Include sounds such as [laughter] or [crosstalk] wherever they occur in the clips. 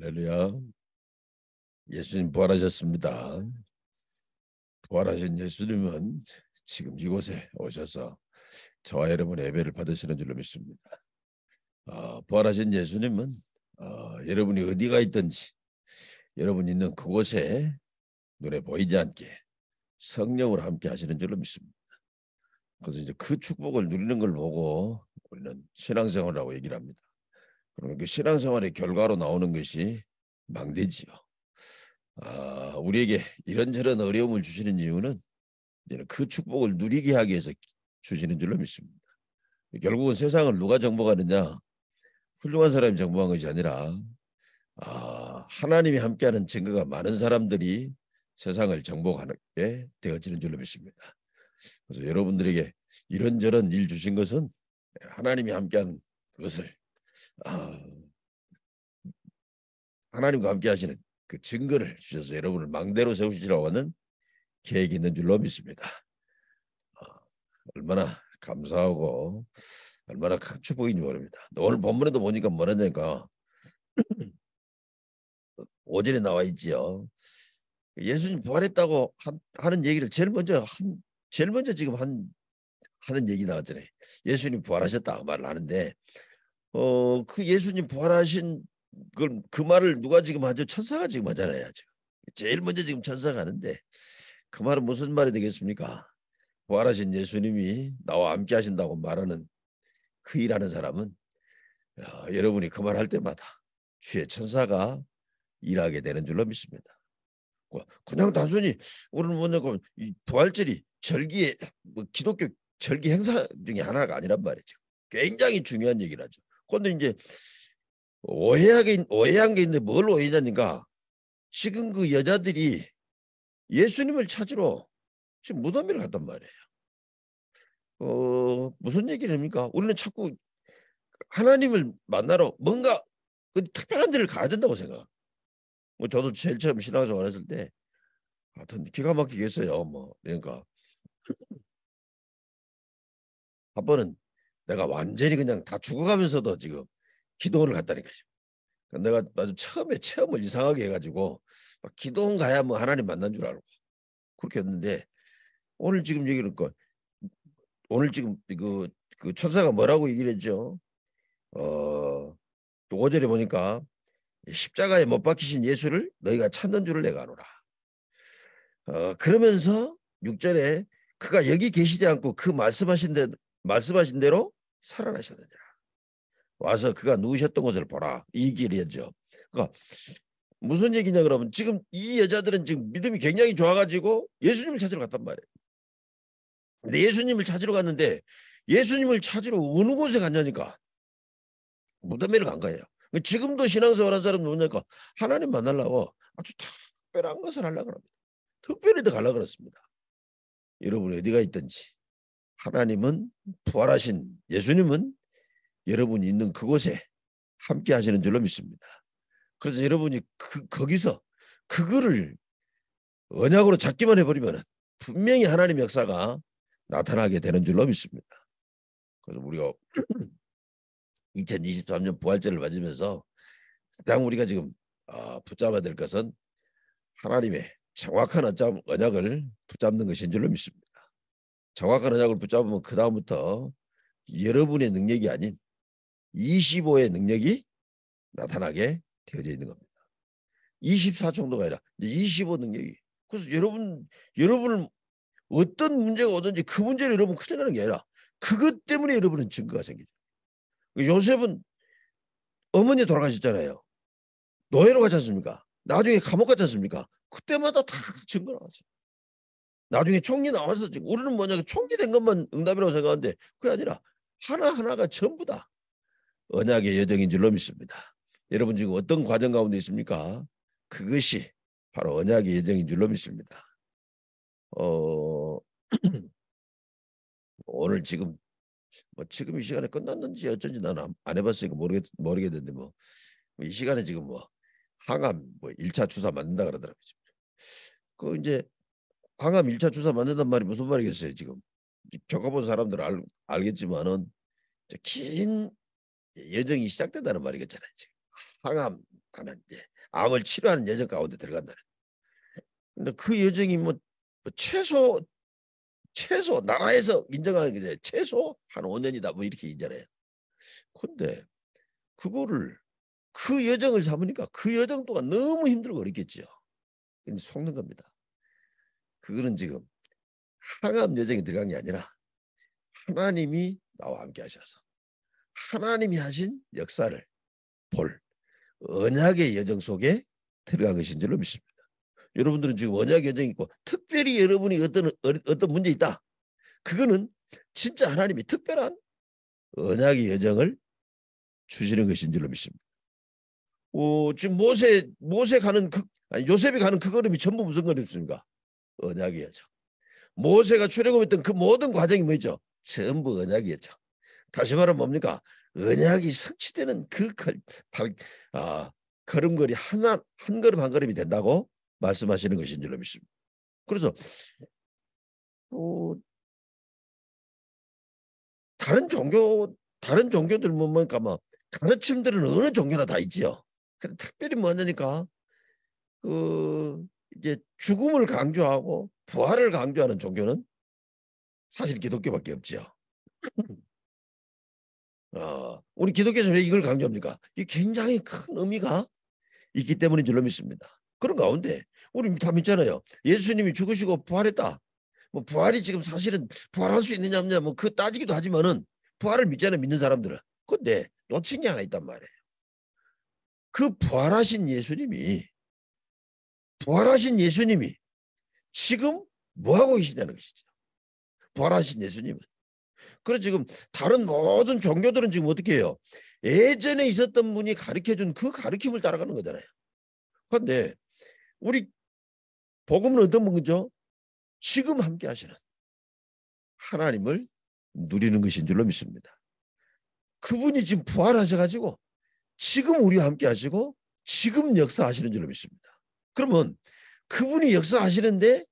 할렐루야. 예수님 부활하셨습니다. 부활하신 예수님은 지금 이곳에 오셔서 저와 여러분 예배를 받으시는 줄로 믿습니다. 어, 부활하신 예수님은 어, 여러분이 어디가 있든지 여러분 있는 그곳에 눈에 보이지 않게 성령으 함께 하시는 줄로 믿습니다. 그래서 이제 그 축복을 누리는 걸 보고 우리는 신앙생활이라고 얘기를 합니다. 그러면 그 신앙생활의 결과로 나오는 것이 망대지요. 아, 우리에게 이런저런 어려움을 주시는 이유는 이제는 그 축복을 누리게 하기 위해서 주시는 줄로 믿습니다. 결국은 세상을 누가 정복하느냐? 훌륭한 사람이 정복한 것이 아니라 아, 하나님이 함께하는 증거가 많은 사람들이 세상을 정복하게 되어지는 줄로 믿습니다. 그래서 여러분들에게 이런저런 일 주신 것은 하나님이 함께하것을 아, 하나님과 함께 하시는 그 증거를 주셔서 여러분을 망대로 세우시라고 하는 계획이 있는 줄로 믿습니다. 아, 얼마나 감사하고 얼마나 큰 축복인지 모릅니다. 오늘 본문에도 보니까 뭐냐니까 [clears throat] 오전에 나와 있지요. 예수님 부활했다고 하는 얘기를 제일 먼저 한 제일 먼저 지금 한 하는 얘기 나왔잖아요. 예수님 부활하셨다 그 말을 하는데 어그 예수님 부활하신 그 그 말을 누가 지금 하죠? 천사가 지금 하잖아요. 지금 제일 먼저 지금 천사가 하는데 그 말은 무슨 말이 되겠습니까? 부활하신 예수님이 나와 함께 하신다고 말하는 그 일하는 사람은 야, 여러분이 그 말 할 때마다 주의 천사가 일하게 되는 줄로 믿습니다. 그, 그냥 단순히 우리는 뭐냐 부활절이 절기의뭐 기독교 절기 행사 중에 하나가 아니란 말이죠. 굉장히 중요한 얘기를 하죠. 근데 이제 오해하게 오해한 게 있는데 뭘 오해자니까 지금 그 여자들이 예수님을 찾으러 지금 무덤를 갔단 말이에요. 어 무슨 얘기를 합니까? 우리는 자꾸 하나님을 만나러 뭔가 그 특별한 데를 가야 된다고 생각. 뭐 저도 제일 처음 신앙생활 했을 때 하여튼 기가 막히겠어요. 뭐 그러니까 [clears throat] 한 번은 내가 완전히 그냥 다 죽어가면서도 지금 기도원을 갔다니까요. 그러니까 내가 나도 처음에 체험을 이상하게 해가지고 기도원 가야 뭐 하나님 만난 줄 알고 그렇게 했는데 오늘 지금 얘기를 거 오늘 지금 그, 그 천사가 뭐라고 얘기를 했죠? 어, 오절에 보니까 십자가에 못 박히신 예수를 너희가 찾는 줄을 내가 아노라. 어, 그러면서 6절에 그가 여기 계시지 않고 그 말씀하신 대 말씀하신 대로 살아나셨느니라. 와서 그가 누우셨던 것을 보라. 이 길이었죠. 그러니까 무슨 얘기냐 그러면 지금 이 여자들은 지금 믿음이 굉장히 좋아가지고 예수님을 찾으러 갔단 말이에요. 근데 예수님을 찾으러 갔는데 예수님을 찾으러 어느 곳에 갔냐니까 무덤에를 간 거예요. 그러니까 지금도 신앙생활 하는 사람 누구냐니까 하나님 만나려고 아주 특별한 것을 하려고 합니다. 특별히 더 가려고 그렇습니다. 여러분 어디가 있든지 하나님은 부활하신 예수님은 여러분이 있는 그곳에 함께 하시는 줄로 믿습니다. 그래서 여러분이 그, 거기서 그거를 언약으로 잡기만 해버리면 분명히 하나님 역사가 나타나게 되는 줄로 믿습니다. 그래서 우리가 2023년 [clears throat] 부활절을 맞으면서 가장 우리가 지금 아, 붙잡아야 될 것은 하나님의 정확한 언약을 붙잡는 것인 줄로 믿습니다. 정확한 언약을 붙잡으면 그 다음부터 여러분의 능력이 아닌 25의 능력이 나타나게 되어져 있는 겁니다. 24 정도가 아니라 25 능력이. 그래서 여러분 여러분을 어떤 문제가 오든지 그 문제를 여러분 크정하는 게 아니라 그것 때문에 여러분은 증거가 생기죠. 요셉은 어머니 돌아가셨잖아요. 노예로 가지 않습니까? 나중에 감옥 가지 않습니까? 그때마다 다 증거 나왔죠. 나중에 총리 나와서 지금 우리는 뭐냐 총리 된 것만 응답이라고 생각하는데 그게 아니라 하나하나가 전부 다 언약의 여정인 줄로 믿습니다. 여러분 지금 어떤 과정 가운데 있습니까? 그것이 바로 언약의 여정인 줄로 믿습니다. 어, [clears throat] 오늘 지금 뭐 지금 이 시간에 끝났는지 어쩐지 나는 안 해봤으니까 모르겠 모르겠는데 뭐이 뭐 시간에 지금 뭐 항암 뭐 1차 주사 맞는다 그러더라고요. 그 이제 항암 1차 주사 맞는단 말이 무슨 말이겠어요 지금 겪어본 사람들 알, 알겠지만은 긴 예정이 시작된다는 말이겠잖아요 지금 항암 하는 예, 암을 치료하는 예정 가운데 들어간다는 근데 그 예정이 뭐, 뭐 최소 최소 나라에서 인정하는 게 최소 한 5년이다 뭐 이렇게 있잖아요 근데 그거를 그 여정을 잡으니까 그 여정 동안 너무 힘들고 어렵겠죠. 근데 속는 겁니다. 그거는 지금 항암 여정에 들어간 게 아니라 하나님이 나와 함께 하셔서 하나님이 하신 역사를 볼 언약의 여정 속에 들어간 것인 줄로 믿습니다. 여러분들은 지금 언약 여정이 있고 특별히 여러분이 어떤 어떤 문제 있다. 그거는 진짜 하나님이 특별한 언약의 여정을 주시는 것인 줄로 믿습니다. 오, 지금 모세 모세 가는 그 아니, 요셉이 가는 그 걸음이 전부 무슨 걸음입니까? 언약의 여정. 모세가 출애굽했던 그 모든 과정이 뭐죠? 전부 언약의 여정. 다시 말하면 뭡니까? 언약이 성취되는 그 걸, 발, 아, 걸음걸이 하나 한 걸음 한 걸음이 된다고 말씀하시는 것인 줄로 믿습니다. 그래서 어, 다른 종교 다른 종교들 보니까 뭐, 뭐, 그러니까 뭐 가르침들은 어느 종교나 다 있지요. 특별히 뭐냐니까 그 이제 죽음을 강조하고 부활을 강조하는 종교는 사실 기독교밖에 없지요. [clears throat] 어, 우리 기독교에서 왜 이걸 강조합니까? 이 굉장히 큰 의미가 있기 때문인 줄로 믿습니다. 그런 가운데 우리 다 믿잖아요. 예수님이 죽으시고 부활했다. 뭐 부활이 지금 사실은 부활할 수 있느냐 없냐 뭐그 따지기도 하지만은 부활을 믿잖아요. 믿는 사람들은. 근데 놓친 게 하나 있단 말이에요. 그 부활하신 예수님이 부활하신 예수님이 지금 뭐하고 계시냐는 것이죠. 부활하신 예수님은. 그래서 지금 다른 모든 종교들은 지금 어떻게 해요? 예전에 있었던 분이 가르쳐준 그 가르침을 따라가는 거잖아요. 그런데 우리 복음은 어떤 분이죠? 지금 함께 하시는 하나님을 누리는 것인 줄로 믿습니다. 그분이 지금 부활하셔가지고 지금 우리와 함께 하시고 지금 역사하시는 줄로 믿습니다. 그러면 그분이 역사하시는데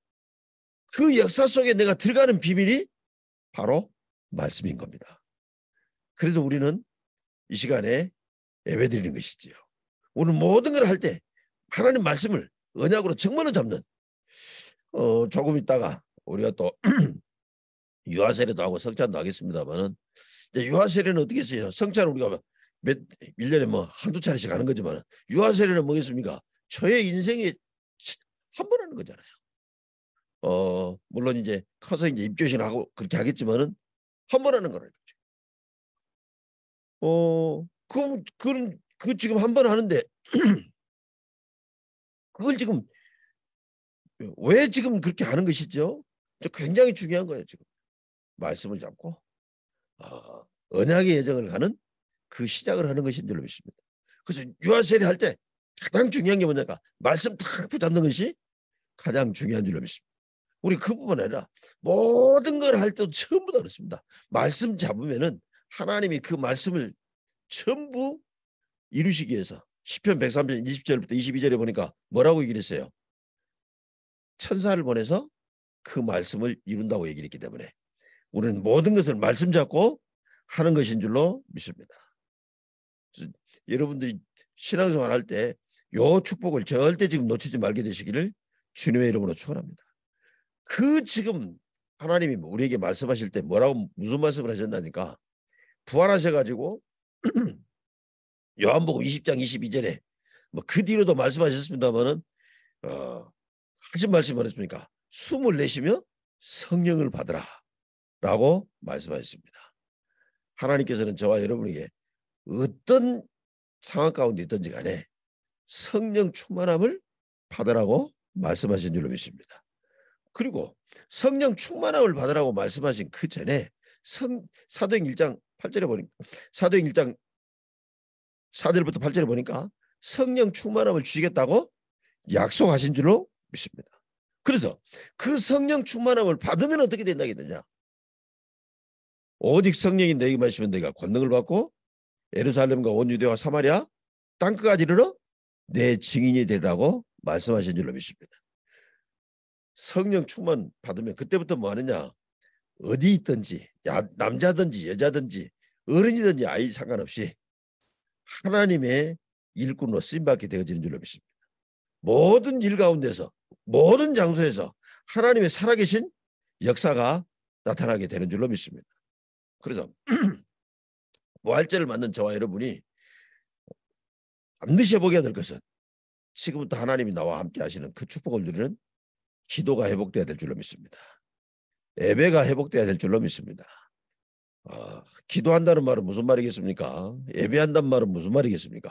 그 역사 속에 내가 들어가는 비밀이 바로 말씀인 겁니다. 그래서 우리는 이 시간에 예배 드리는 것이지요. 오늘 모든 걸 할 때 하나님 말씀을 언약으로 정말로 잡는 어, 조금 있다가 우리가 또 [clears throat] 유아세례도 하고 성찬도 하겠습니다만은 유아세례는 어떻게 했어요? 성찬은 우리가 몇, 1년에 뭐 한두 차례씩 하는 거지만 유아세례는 뭐겠습니까? 저의 인생이 한 번 하는 거잖아요. 어, 물론 이제 커서 이제 입교신하고 그렇게 하겠지만은 한 번 하는 거라는 거죠. 어, 그럼, 그럼, 그 지금 한 번 하는데, [clears throat] 그걸 지금, 왜 지금 그렇게 하는 것이죠? 저 굉장히 중요한 거예요, 지금. 말씀을 잡고, 어, 언약의 예정을 가는 그 시작을 하는 것인 줄 믿습니다. 그래서 유아셀이 할때 가장 중요한 게 뭐냐가 말씀 탁 붙잡는 것이 가장 중요한 줄로 믿습니다. 우리 그뿐만 아니라 모든 걸 할 때도 전부 다 그렇습니다. 말씀 잡으면은 하나님이 그 말씀을 전부 이루시기 위해서 1 0편 130편 20절부터 22절에 보니까 뭐라고 얘기를 했어요? 천사를 보내서 그 말씀을 이룬다고 얘기를 했기 때문에 우리는 모든 것을 말씀 잡고 하는 것인 줄로 믿습니다. 여러분들이 신앙생활 할때 요 축복을 절대 지금 놓치지 말게 되시기를 주님의 이름으로 축원합니다. 그 지금 하나님이 우리에게 말씀하실 때 뭐라고 무슨 말씀을 하셨나니까 부활하셔 가지고 [clears throat] 요한복음 20장 22절에 뭐 그 뒤로도 말씀하셨습니다만은 어, 하신 말씀을 했습니까? 숨을 내쉬며 성령을 받으라 라고 말씀하셨습니다. 하나님께서는 저와 여러분에게 어떤 상황 가운데 있든지 간에 성령 충만함을 받으라고 말씀하신 줄로 믿습니다. 그리고 성령 충만함을 받으라고 말씀하신 그 전에 성, 사도행 1장 8절에 보니까 사도행 1장 4절부터 8절에 보니까 성령 충만함을 주시겠다고 약속하신 줄로 믿습니다. 그래서 그 성령 충만함을 받으면 어떻게 된다게 되냐? 오직 성령이 내게 마시면 내가 권능을 받고 예루살렘과 온 유대와 사마리아 땅끝까지 이르러 내 증인이 되라고 말씀하신 줄로 믿습니다. 성령 충만 받으면 그때부터 뭐 하느냐? 어디 있든지 남자든지 여자든지 어른이든지 아이 상관없이 하나님의 일꾼으로 쓰임받게 되어지는 줄로 믿습니다. 모든 일 가운데서 모든 장소에서 하나님의 살아계신 역사가 나타나게 되는 줄로 믿습니다. 그래서 [clears throat] 부활제를 맞는 저와 여러분이 반드시 해보게 될 것은 지금부터 하나님이 나와 함께 하시는 그 축복을 누리는 기도가 회복돼야 될 줄로 믿습니다. 예배가 회복돼야 될 줄로 믿습니다. 아, 기도한다는 말은 무슨 말이겠습니까? 예배한다는 말은 무슨 말이겠습니까?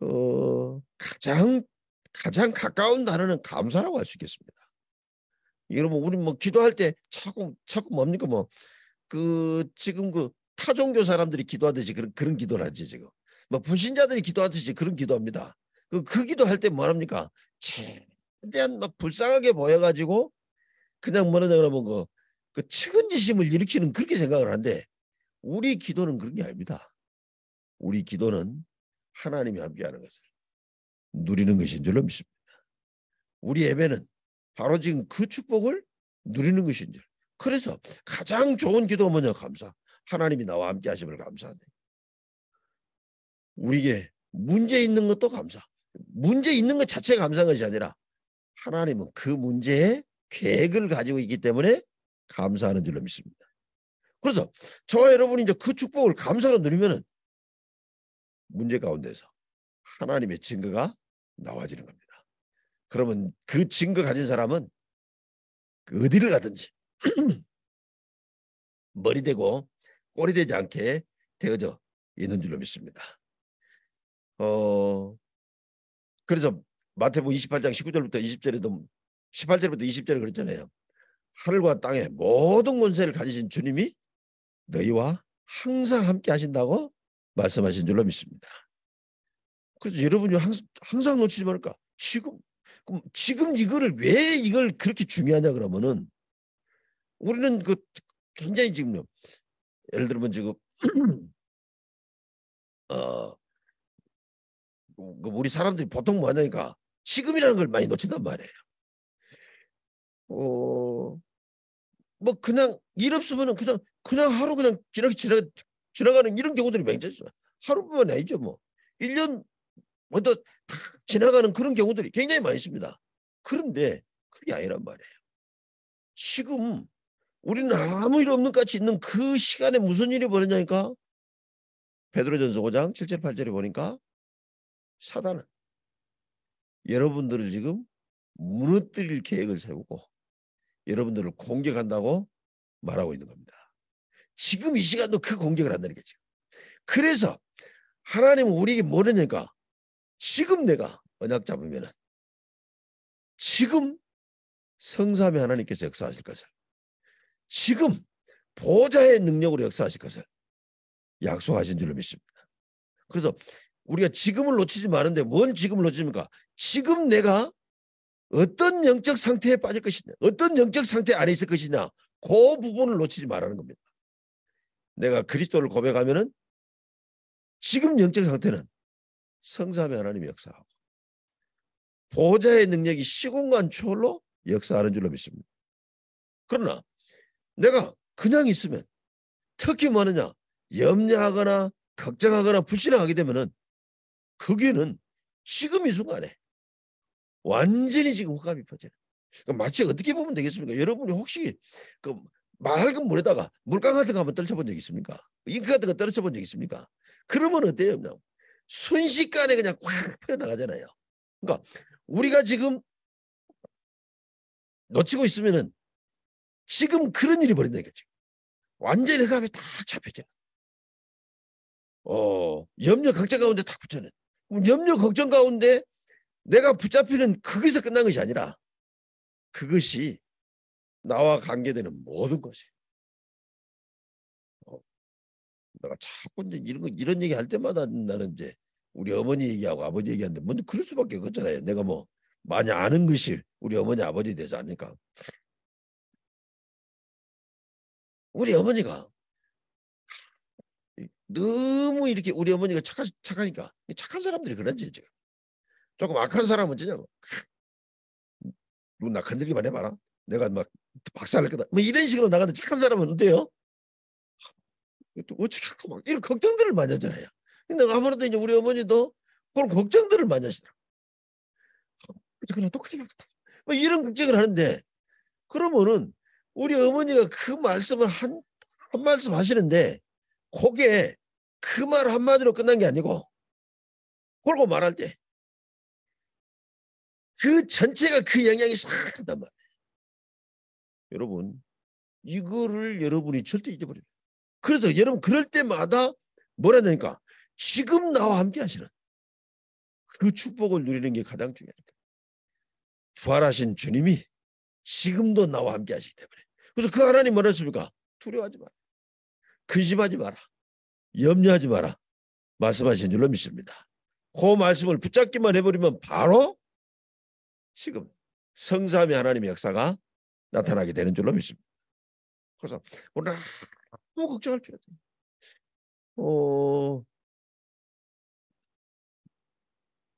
어, 가장 가장 가까운 단어는 감사라고 할 수 있겠습니다. 여러분 우리 뭐 기도할 때 자꾸 자꾸 뭡니까 뭐 그 지금 그 타종교 사람들이 기도하듯이 그런 그런 기도를 하지 지금 뭐 불신자들이 기도하듯이 그런 기도합니다. 그, 그 기도할 때 뭐합니까? 최대한 막 뭐 불쌍하게 보여가지고 그냥 뭐냐 그러면 그, 그 측은지심을 일으키는 그렇게 생각을 한데 우리 기도는 그런 게 아닙니다. 우리 기도는 하나님이 함께하는 것을 누리는 것인 줄로 믿습니다. 우리 예배는 바로 지금 그 축복을 누리는 것인 줄. 그래서 가장 좋은 기도가 뭐냐? 감사. 하나님이 나와 함께 하심을 감사하네. 우리에게 문제 있는 것도 감사. 문제 있는 것 자체가 감사한 것이 아니라 하나님은 그 문제에 계획을 가지고 있기 때문에 감사하는 줄로 믿습니다. 그래서 저와 여러분이 이제 그 축복을 감사로 누리면은 문제 가운데서 하나님의 증거가 나와지는 겁니다. 그러면 그 증거 가진 사람은 그 어디를 가든지 머리 되고 꼬리 되지 않게 되어져 있는 줄로 믿습니다. 어 그래서 마태복음 28장 19절부터 20절에도 18절부터 20절에 그랬잖아요. 하늘과 땅의 모든 권세를 가지신 주님이 너희와 항상 함께 하신다고 말씀하신 줄로 믿습니다. 그래서 여러분이 항상, 항상 놓치지 말까? 지금 그럼 지금 이거를 왜 이걸 그렇게 중요하냐 그러면은 우리는 그 굉장히 지금 요 예를 들면 지금 [clears throat] 어그 우리 사람들이 보통 뭐냐니까 지금이라는 걸 많이 놓친단 말이에요. 어, 뭐 그냥 일없으면 그냥 그냥 하루 그냥 지나가 지나 지나가는 이런 경우들이 굉장 하루뿐만 아니죠 뭐. 1년 먼저 지나가는 그런 경우들이 굉장히 많습니다. 그런데 그게 아니란 말이에요. 지금 우리는 아무 일 없는 같이 있는 그 시간에 무슨 일이 벌어냐니까 베드로전서 5장 7절 8절에 보니까 사단은 여러분들을 지금 무너뜨릴 계획을 세우고 여러분들을 공격한다고 말하고 있는 겁니다. 지금 이 시간도 그 공격을 한다는 거죠. 그래서 하나님은 우리에게 뭐랬니까 지금 내가 언약 잡으면 지금 성삼의 하나님께서 역사하실 것을 지금 보좌의 능력으로 역사하실 것을 약속하신 줄로 믿습니다. 그래서 우리가 지금을 놓치지 마는데 뭔 지금을 놓치십니까 지금 내가 어떤 영적 상태에 빠질 것이냐, 어떤 영적 상태 안에 있을 것이냐, 그 부분을 놓치지 말라는 겁니다. 내가 그리스도를 고백하면은 지금 영적 상태는 성삼의 하나님 역사하고 보좌의 능력이 시공간 초월로 역사하는 줄로 믿습니다. 그러나 내가 그냥 있으면 특히 뭐느냐 염려하거나 걱정하거나 불신하게 되면은 그게는 지금 이 순간에 완전히 지금 흑암이 퍼지는. 그러니까 마치 어떻게 보면 되겠습니까? 여러분이 혹시 그 맑은 물에다가 물감 같은 거 한번 떨쳐본 적 있습니까? 잉크 같은 거 떨쳐본 적 있습니까? 그러면 어때요? 그냥 순식간에 그냥 확 퍼져나가잖아요. 그러니까 우리가 지금 놓치고 있으면은 지금 그런 일이 벌어진다니까 지금. 완전히 흑암에 다 잡혀져. 어, 염려 걱정 가운데 다 붙여낸. 염려 걱정 가운데 내가 붙잡히는 그것에서 끝난 것이 아니라 그것이 나와 관계되는 모든 것이. 어, 내가 자꾸 이제 이런 거 이런 얘기 할 때마다 나는 이제 우리 어머니 얘기하고 아버지 얘기하는데 먼저 그럴 수밖에 없잖아요. 내가 뭐 많이 아는 것이 우리 어머니 아버지 되지 않을까. 우리 어머니가 너무 이렇게 우리 어머니가 착하, 착하니까 착한 사람들이 그런지 지금 조금 악한 사람은 진짜 누나 뭐, 뭐 건들기만 해봐라 내가 막 박살낼 거다 뭐 이런 식으로 나가는 착한 사람은 어때요? 또 어떻게 할까 막 이런 걱정들을 많이 하잖아요 근데 아무래도 이제 우리 어머니도 그런 걱정들을 많이 하시더라고 그냥 똑같이 났 이런 걱정을 하는데 그러면은 우리 어머니가 그 말씀을 한, 한 말씀 하시는데 그게 그말 한마디로 끝난 게 아니고 골고 말할 때 그 전체가 그 영향이 싹 간단 말이에요. 여러분 이거를 여러분이 절대 잊어버려요. 그래서 여러분 그럴 때마다 뭐라 되니까 지금 나와 함께 하시는 그 축복을 누리는 게 가장 중요하니까. 부활하신 주님이 지금도 나와 함께 하시기 때문에. 그래서 그 하나님 뭐라 했습니까? 두려워하지 마라. 근심하지 마라. 염려하지 마라. 말씀하신 줄로 믿습니다. 그 말씀을 붙잡기만 해버리면 바로 지금 성삼위 하나님의 역사가 나타나게 되는 줄로 믿습니다. 그래서 오늘 아무 걱정할 필요 없어요. 어,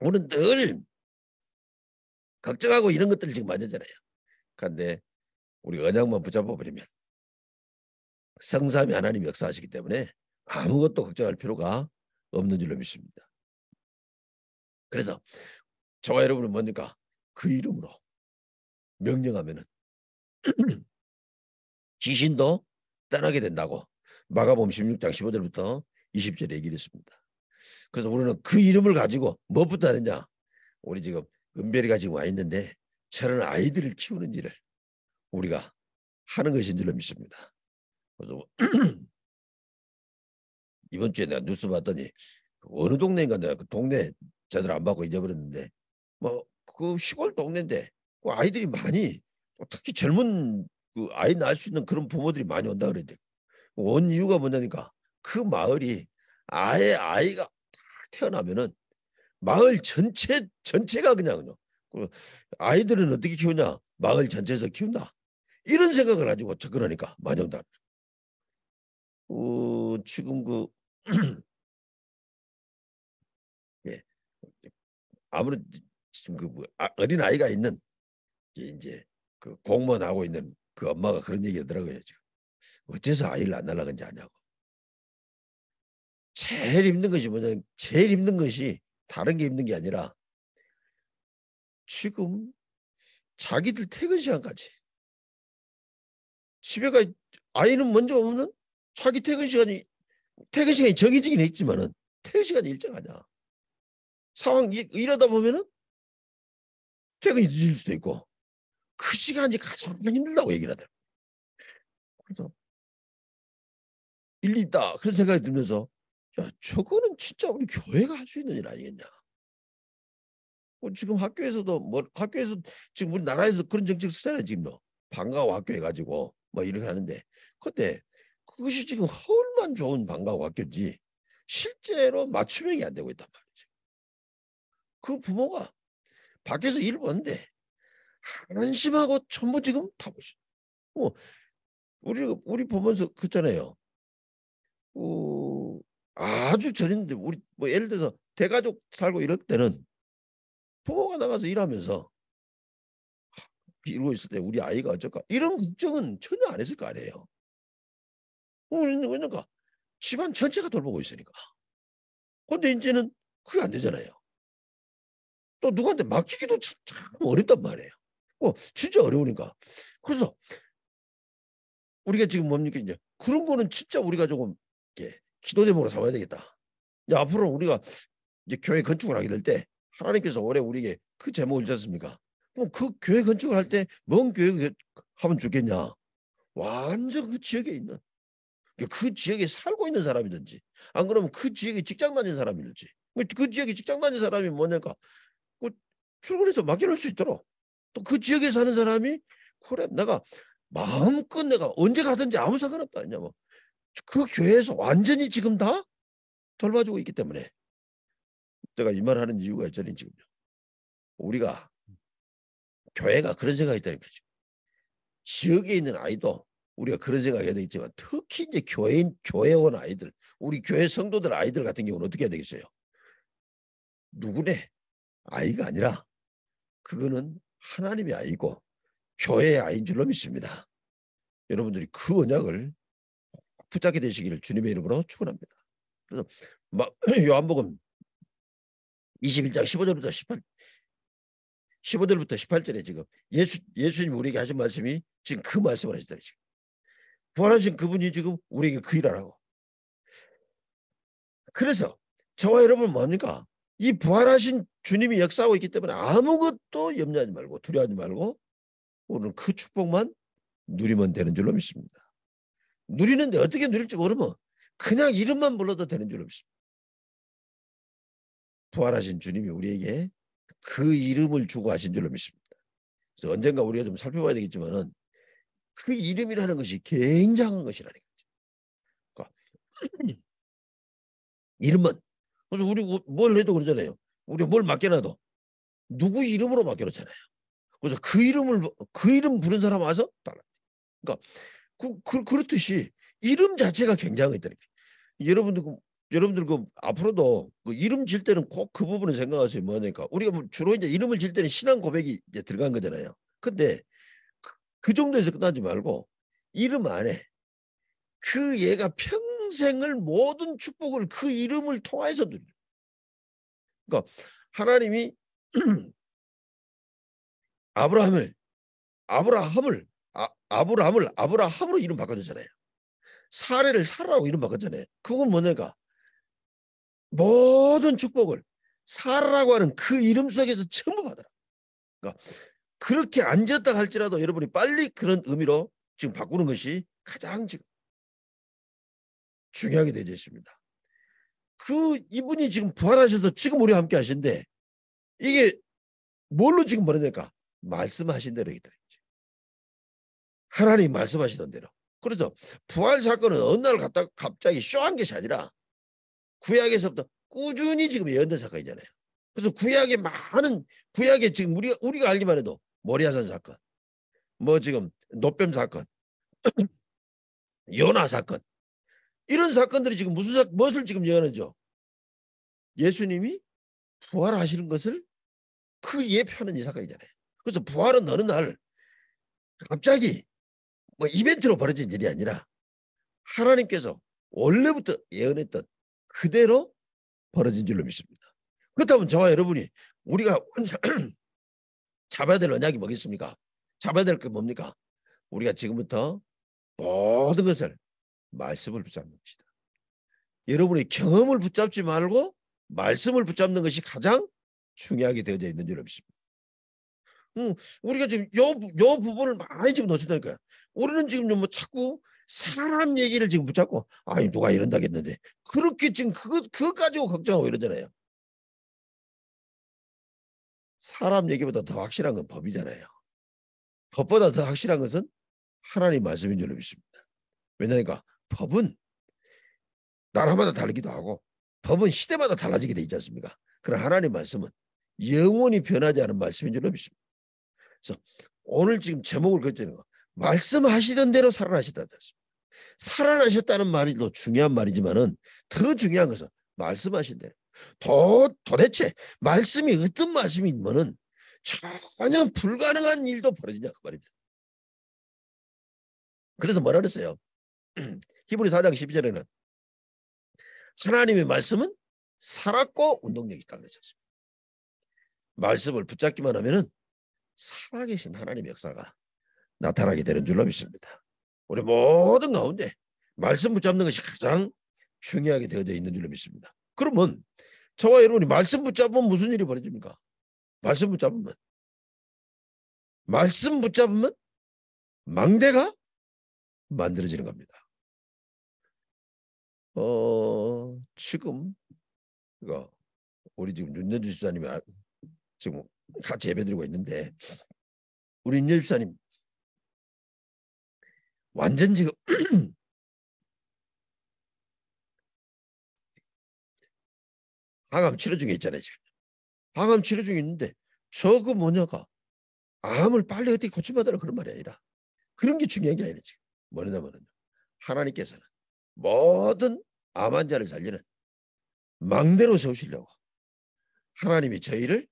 우리는 늘 걱정하고 이런 것들을 지금 만들잖아요. 그런데 우리 언약만 붙잡아 버리면 성삼위 하나님 역사하시기 때문에 아무것도 걱정할 필요가 없는 줄로 믿습니다. 그래서 저와 여러분은 뭡니까? 그 이름으로 명령하면은 [clears throat] 귀신도 떠나게 된다고 마가음 16장 15절부터 20절에 얘기를 했습니다. 그래서 우리는 그 이름을 가지고 무엇부터 하느냐? 우리 지금 은별이가 지금 와 있는데 저런 아이들을 키우는 일을 우리가 하는 것인 줄로 믿습니다. 그래서 [clears throat] 이번 주에 내가 뉴스 봤더니 어느 동네인가 내가 그 동네 제대로 안 받고 잊어버렸는데 뭐 그 시골 동네인데 그 아이들이 많이 특히 젊은 그 아이 낳을 수 있는 그런 부모들이 많이 온다 그랬데원 이유가 뭐냐니까 그 마을이 아예 아이가 태어나면은 마을 전체 전체가 그냥 그 아이들은 어떻게 키우냐 마을 전체에서 키운다 이런 생각을 가지고 접근하니까 많이 온다. 어, 지금 그 [clears throat] 예. 아무리 지금 그 뭐, 아, 어린 아이가 있는 이제 그 공무원 하고 있는 그 엄마가 그런 얘기 하더라고요 지금 어째서 아이를 안 날라간지 아냐고 제일 힘든 것이 뭐냐면 제일 힘든 것이 다른 게 힘든 게 아니라 지금 자기들 퇴근 시간까지 집에 가 아이는 먼저 오면 자기 퇴근 시간이 퇴근 시간이 정해지긴 했지만은 퇴근 시간이 일정하냐. 상황 이, 이러다 보면은 퇴근이 늦을 수도 있고 그 시간이 가장 힘들다고 얘기를 하더라고요. 그래서 일리 있다 그런 생각이 들면서 야 저거는 진짜 우리 교회가 할 수 있는 일 아니겠냐. 뭐 지금 학교에서도 뭐 학교에서 지금 우리 나라에서 그런 정책 쓰잖아요 지금 방과후 학교 해가지고 뭐 이렇게 하는데 그때 그것이 지금 허울만 좋은 방과 같겠지 실제로 맞춤형이 안 되고 있단 말이죠. 그 부모가 밖에서 일 보는데 한심하고 전부 지금 다보시 어, 우리 우리 보면서 그잖아요. 어, 아주 전인데 우리 뭐 예를 들어서 대가족 살고 이럴 때는 부모가 나가서 일하면서 이러고 있을 때 우리 아이가 어쩔까 이런 걱정은 전혀 안 했을 거 아니에요. 왜냐니까 어, 그러니까, 그러니까 집안 전체가 돌보고 있으니까. 근데 이제는 그게 안 되잖아요. 또 누구한테 맡기기도 참, 어렵단 말이에요. 어, 진짜 어려우니까. 그래서 우리가 지금 뭡니까 이제 그런 거는 진짜 우리가 조금 이렇게 기도 제목으로 삼아야 되겠다. 이제 앞으로 우리가 이제 교회 건축을 하게 될 때 하나님께서 올해 우리에게 그 제목을 주셨습니까? 그럼 그 교회 건축을 할 때 뭔 교회 그 하면 좋겠냐? 완전 그 지역에 있는 예, 그 지역에 살고 있는 사람이든지 안 그러면 그 지역에 직장 다니는 사람이든지 뭐 그 지역에 직장 다니는 사람이 뭐냐니까 그 출근해서 맡겨놓을 수 있도록 또 그 지역에 사는 사람이 그래 내가 마음껏 내가 언제 가든지 아무 상관없다 했냐 뭐그 교회에서 완전히 지금 다 돌봐주고 있기 때문에 내가 이 말하는 을 이유가 있잖아요 지금요 우리가 교회가 그런 생각이 있다는 거죠 지역에 있는 아이도 우리가 그런 생각해야 되겠지만 특히 이제 교회인 교회원 아이들 우리 교회 성도들 아이들 같은 경우는 어떻게 해야 되겠어요? 누구네 아이가 아니라 그거는 하나님의 아이고 교회의 아이인 줄로 믿습니다. 여러분들이 그 언약을 붙잡게 되시기를 주님의 이름으로 축원합니다. 그래서 막 [clears throat] 요한복음 21장 15절부터 18 15절부터 18절에 지금 예수 예수님 우리에게 하신 말씀이 지금 그 말씀을 하시잖아요. 부활하신 그분이 지금 우리에게 그 일하라고. 그래서 저와 여러분 뭡니까? 이 부활하신 주님이 역사하고 있기 때문에 아무것도 염려하지 말고 두려워하지 말고 오늘 그 축복만 누리면 되는 줄로 믿습니다. 누리는데 어떻게 누릴지 모르면 그냥 이름만 불러도 되는 줄로 믿습니다. 부활하신 주님이 우리에게 그 이름을 주고 하신 줄로 믿습니다. 그래서 언젠가 우리가 좀 살펴봐야 되겠지만은 그 이름이라는 것이 굉장한 것이라는 거죠. 그러니까 [clears throat] 이름은 그래서 우리 뭘 해도 그러잖아요. 우리 뭘 맡겨놔도 누구 이름으로 맡겨놓잖아요. 그래서 그 이름을 그 이름 부른 사람 와서 달라. 그러니까 그, 그 그렇듯이 이름 자체가 굉장했다는 거 여러분들 그 여러분들 그 앞으로도 그 이름 질 때는 꼭 그 부분을 생각하세요. 뭐니까 우리가 주로 이제 이름을 질 때는 신앙 고백이 이제 들어간 거잖아요. 근데 그 정도에서 끝나지 말고 이름 안에 그 얘가 평생을 모든 축복을 그 이름을 통해서 누리. 그러니까 하나님이 [clears throat] 아브라함을 아브라함을 아, 아브라함을 아브라함으로 이름 바꿔줬잖아요. 사례를 사라고 이름 바꿨잖아요. 그건 뭐냐가 모든 축복을 사라고 하는 그 이름 속에서 전부 받아라. 그러니까 그렇게 앉았다 할지라도 여러분이 빨리 그런 의미로 지금 바꾸는 것이 가장 지금 중요하게 되어 있습니다. 그 이분이 지금 부활하셔서 지금 우리와 함께 하신데 이게 뭘로 지금 보내니까 말씀하신 대로 이더 하나님 말씀하시던 대로. 그래서 부활 사건은 어느 날 갔다 갑자기 쇼한 것이 아니라 구약에서부터 꾸준히 지금 예언된 사건이잖아요. 그래서 구약의 많은 구약의 지금 우리가 우리가 알기만 해도 모리아산 사건, 뭐 지금 노뱀 사건, 요나 [clears throat] 사건 이런 사건들이 지금 무슨 사, 무엇을 지금 얘기하는죠? 예수님이 부활하시는 것을 그 예표하는 이 사건이잖아요. 그래서 부활은 어느 날 갑자기 뭐 이벤트로 벌어진 일이 아니라 하나님께서 원래부터 예언했던 그대로 벌어진 줄로 믿습니다. 그렇다면 저와 여러분이 우리가 [clears throat] 잡아야 될 언약이 뭐겠습니까? 잡아야 될 게 뭡니까? 우리가 지금부터 모든 것을 말씀을 붙잡는 것이다. 여러분의 경험을 붙잡지 말고 말씀을 붙잡는 것이 가장 중요하게 되어져 있는 줄 믿습니다. 음, 우리가 지금 요, 요 부분을 많이 지금 놓친다니까 우리는 지금 뭐 자꾸 사람 얘기를 지금 붙잡고, 아니, 누가 이런다겠는데. 그렇게 지금 그것, 그것 가지고 걱정하고 이러잖아요. 사람 얘기보다 더 확실한 건 법이잖아요. 법보다 더 확실한 것은 하나님 말씀인 줄 믿습니다. 왜냐니까 법은 나라마다 다르기도 하고 법은 시대마다 달라지게 돼 있지 않습니까? 그러나 하나님 말씀은 영원히 변하지 않은 말씀인 줄 믿습니다. 그래서 오늘 지금 제목을 그리는 거 말씀하시던 대로 살아나셨다 살아나셨다는 말이 더 중요한 말이지만은 더 중요한 것은 말씀하신 대로 도, 도대체 말씀이 어떤 말씀이면은 전혀 불가능한 일도 벌어지냐 그 말입니다. 그래서 뭐라 그랬어요? [clears throat] 히브리 4장 12절에는 하나님의 말씀은 살았고 운동력이 있다 그랬습니다. 말씀을 붙잡기만 하면은 살아계신 하나님의 역사가 나타나게 되는 줄로 믿습니다. 우리 모든 가운데 말씀 붙잡는 것이 가장 중요하게 되어져 있는 줄로 믿습니다. 그러면 저와 여러분이 말씀 붙잡으면 무슨 일이 벌어집니까? 말씀 붙잡으면. 말씀 붙잡으면 망대가 만들어지는 겁니다. 어, 지금, 우리 지금 윤여주 집사님이 아, 지금 같이 예배 드리고 있는데, 우리 윤여주 집사님, 완전 지금 [clears throat] 방암 치료 중에 있잖아요. 지금. 항암 치료 중에 있는데 저 그 뭐냐가 암을 빨리 어떻게 고침받으라 그런 말이 아니라 그런 게 중요한 게 아니라 지금. 뭐냐면은 하나님께서는 모든 암 환자를 살리는 망대로 세우시려고 하나님이 저희를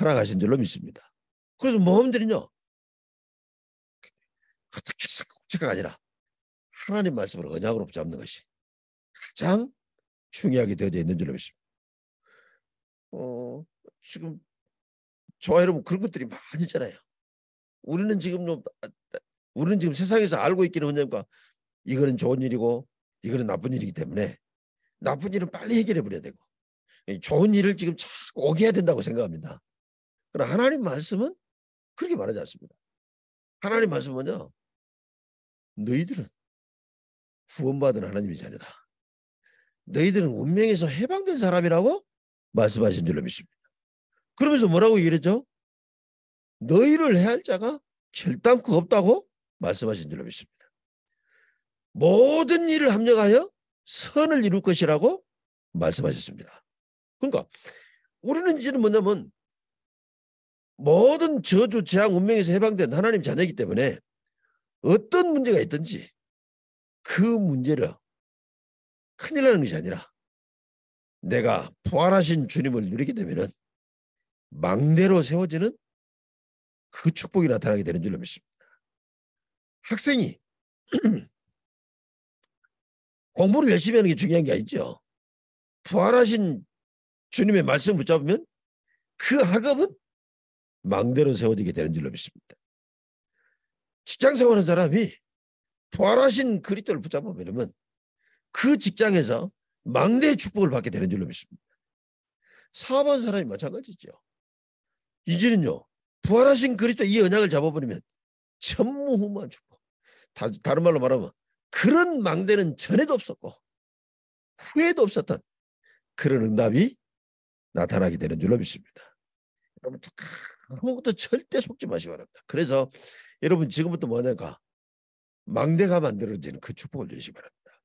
허락하신 줄로 믿습니다. 그래서 모험들이요 어떻게 착각 아니라 하나님 말씀을 언약으로 붙잡는 것이 가장 중요하게 되어져 있는 줄로 믿습니다. 어, 지금 저 여러분 뭐 그런 것들이 많이 있잖아요. 우리는 지금 아, 아, 우리는 지금 세상에서 알고 있기는 뭐냐니까 이거는 좋은 일이고 이거는 나쁜 일이기 때문에 나쁜 일은 빨리 해결해 버려야 되고 좋은 일을 지금 자꾸 어겨야 된다고 생각합니다. 그러나 하나님 말씀은 그렇게 말하지 않습니다. 하나님 말씀은요. 너희들은 구원받은 하나님의 자녀다. 너희들은 운명에서 해방된 사람이라고 말씀하신 줄로 믿습니다. 그러면서 뭐라고 얘기죠 너희를 해할 자가 결단코 없다고 말씀하신 줄로 믿습니다. 모든 일을 합력하여 선을 이룰 것이라고 말씀하셨습니다. 그러니까 우리는 이제는 뭐냐면 모든 저주, 재앙, 운명에서 해방된 하나님 자녀이기 때문에 어떤 문제가 있든지 그 문제를 큰일 나는 것이 아니라 내가 부활하신 주님을 누리게 되면은 망대로 세워지는 그 축복이 나타나게 되는 줄로 믿습니다. 학생이 [clears throat] 공부를 열심히 하는 게 중요한 게 아니죠. 부활하신 주님의 말씀을 붙잡으면 그 학업은 망대로 세워지게 되는 줄로 믿습니다. 직장 생활하는 사람이 부활하신 그리스도를 붙잡으면 그 직장에서 망대의 축복을 받게 되는 줄로 믿습니다. 4번 사람이 마찬가지죠. 이제는요. 부활하신 그리스도 이 언약을 잡아버리면 전무후무한 축복. 다, 다른 말로 말하면 그런 망대는 전에도 없었고 후에도 없었던 그런 응답이 나타나게 되는 줄로 믿습니다. 여러분 아무것도 절대 속지 마시기 바랍니다. 그래서 여러분 지금부터 뭐냐가 망대가 만들어지는 그 축복을 누시기 바랍니다.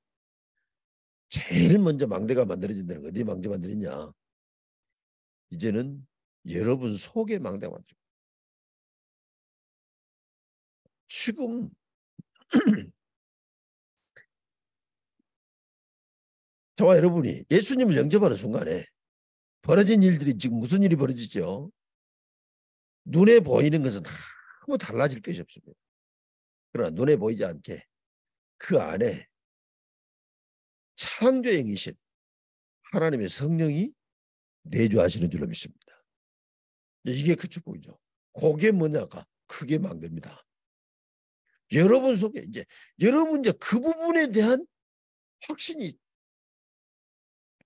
제일 먼저 망대가 만들어진다는 거 어디 망대 만들었냐? 이제는 여러분 속에 망대가 만들어. 지금 [clears throat] 저와 여러분이 예수님을 영접하는 순간에 벌어진 일들이 지금 무슨 일이 벌어지죠? 눈에 보이는 것은 아무 달라질 것이 없습니다. 그러나 눈에 보이지 않게 그 안에 창조의 영이신 하나님의 성령이 내주하시는 줄로 믿습니다. 이게 그 축복이죠. 그게 뭐냐가 크게 망됩니다. 여러분 속에 이제 여러분 이제 그 부분에 대한 확신이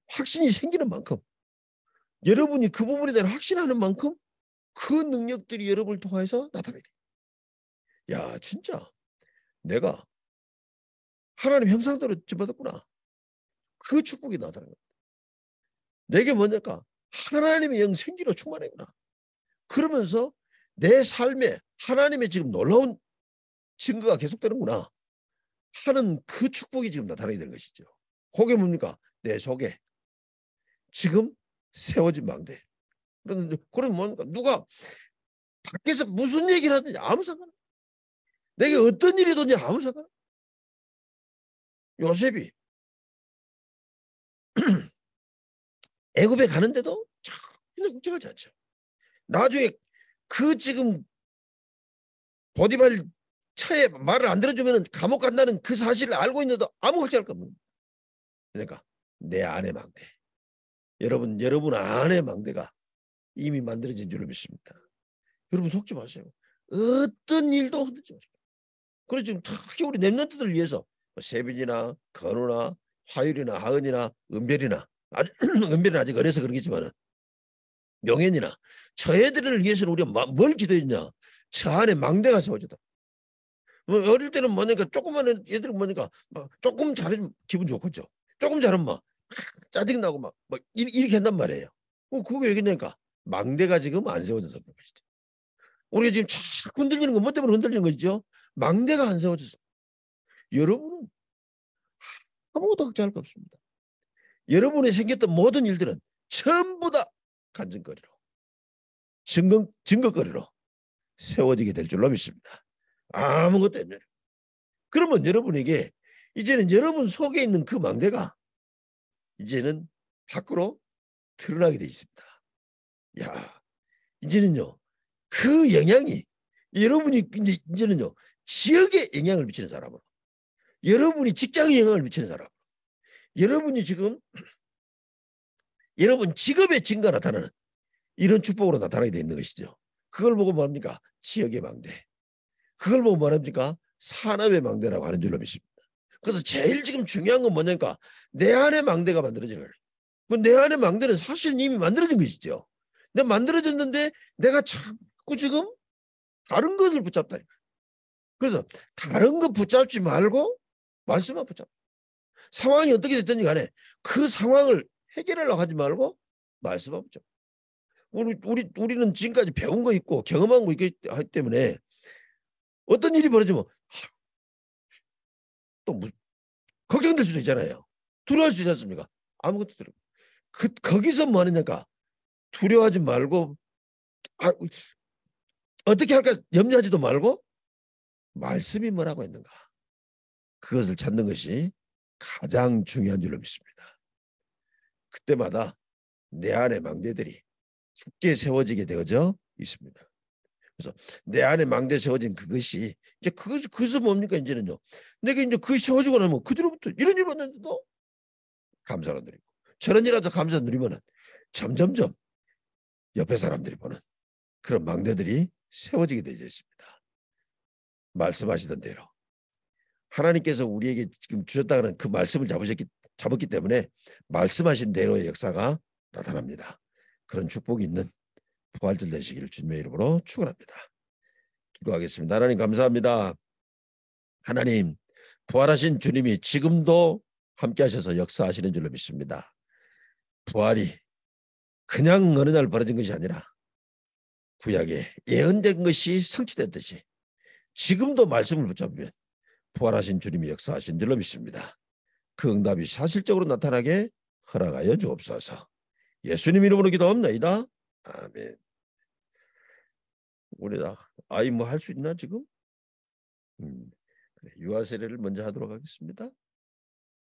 확신이 생기는 만큼 여러분이 그 부분에 대한 확신하는 만큼 그 능력들이 여러분을 통해서 나타나게 야 진짜 내가 하나님 형상대로 집어넣구나. 그 축복이 나타나는 겁니다. 내게 뭐냐까 하나님의 영 생기로 충만해구나. 그러면서 내 삶에 하나님의 지금 놀라운 증거가 계속되는구나 하는 그 축복이 지금 나타나게 되는 것이죠. 그게 뭡니까? 내 속에 지금 세워진 망대. 그런 그런 뭔가 누가 밖에서 무슨 얘기를 하든지 아무 상관. 내게 어떤 일이든지 아무 상관. 요셉이 [clears throat] 애굽에 가는데도 전혀 걱정하지 않죠. 나중에 그 지금 버디발 차에 말을 안 들어주면 감옥 간다는 그 사실을 알고 있는데도 아무 걱정할 겁니다. 그러니까 내 안의 망대. 여러분, 여러분 안의 망대가 이미 만들어진 줄 믿습니다. 여러분 속지 마세요. 어떤 일도 흔들지 마세요. 그래서 지금 특히 우리 랩런트을 위해서 뭐 세빈이나 건우나 화율이나 하은이나 은별이나 아직, [clears throat] 은별은 아직 어려서 그러겠지만 명현이나 저 애들을 위해서는 우리가 뭘 기도했냐 저 안에 망대가 세워졌다 뭐 어릴 때는 뭐니까 조그만 애들 뭐니까 조금 잘하면 기분 좋겠죠 조금 잘하면 막 짜증나고 막, 막 이렇게 한단 말이에요 그거 얘기냐니까 망대가 지금 안 세워져서 그런 것이죠 우리가 지금 자꾸 흔들리는 건뭐 때문에 흔들리는 거죠 망대가 안 세워져서 여러분은 아무것도 걱정할 거 없습니다. 여러분이 생겼던 모든 일들은 전부 다 간증거리로, 증거, 증거거리로 세워지게 될 줄로 믿습니다. 아무것도 없는. 그러면 여러분에게 이제는 여러분 속에 있는 그 망대가 이제는 밖으로 드러나게 되어 있습니다. 야, 이제는요, 그 영향이 여러분이 이제, 이제는요, 지역에 영향을 미치는 사람으로. 여러분이 직장에 영향을 미치는 사람. 여러분이 지금 [clears throat] 여러분 직업의 증가 나타나는 이런 축복으로 나타나게 되는 어있 것이죠. 그걸 보고 뭐합니까? 지역의 망대. 그걸 보고 뭐합니까? 산업의 망대라고 하는 줄로 믿습니다. 그래서 제일 지금 중요한 건 뭐냐니까 내안의 망대가 만들어진 거예요. 그 내안의 망대는 사실 이미 만들어진 것이죠. 근데 만들어졌는데 내가 자꾸 지금 다른 것을 붙잡다니까. 그래서 다른 거 붙잡지 말고 말씀 앞에 잡고 상황이 어떻게 됐든지 간에 그 상황을 해결하려고 하지 말고 말씀 앞에 잡고 우리, 우리, 우리는 지금까지 배운 거 있고 경험한 거 있기 때문에 어떤 일이 벌어지면 또 무슨 걱정될 수도 있잖아요. 두려울 수 있지 않습니까? 아무것도 두려워. 그, 거기서 뭐하느냐니 두려워하지 말고 아, 어떻게 할까 염려하지도 말고 말씀이 뭐라고 했는가. 그것을 찾는 것이 가장 중요한 줄로 믿습니다. 그때마다 내 안의 망대들이 굳게 세워지게 되어져 있습니다. 그래서 내 안에 망대 세워진 그것이 이제 그것 그것은 뭡니까 이제는요. 내가 이제 그 세워지고 나면 뭐 그대로부터 이런 일 받는데도 감사를 누리고 저런 일라도 감사 누리면은 점점점 옆에 사람들이 보는 그런 망대들이 세워지게 되어 있습니다. 말씀하시던 대로 하나님께서 우리에게 지금 주셨다는 그 말씀을 잡으셨기, 잡았기 때문에 말씀하신 대로의 역사가 나타납니다. 그런 축복이 있는 부활절 되시기를 주님의 이름으로 축원합니다. 기도하겠습니다. 하나님 감사합니다. 하나님 부활하신 주님이 지금도 함께 하셔서 역사하시는 줄로 믿습니다. 부활이 그냥 어느 날 벌어진 것이 아니라 구약에 예언된 것이 성취됐듯이 지금도 말씀을 붙잡으면 부활하신 주님이 역사하신 줄로 믿습니다. 그 응답이 사실적으로 나타나게 허락하여 주옵소서. 예수님 이름으로 기도합나다 아멘. 우리 다 아이 뭐 할 수 있나 지금? 음, 유아 세례를 먼저 하도록 하겠습니다.